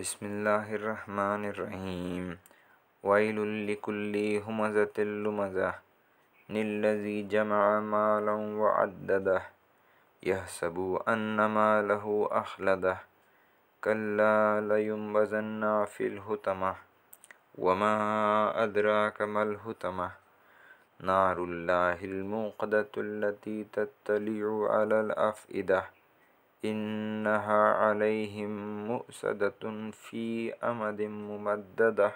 بسم الله الرحمن الرحيم ويل لكل همزة لمزة للذي جمع مالا وعدده يحسب أن ماله أخلده كلا لينبذن في الهتمة وما أدراك ما الهتمة نار الله الموقدة التي تتلع على الأفئدة إنها عليهم مؤسدة في أمد ممددة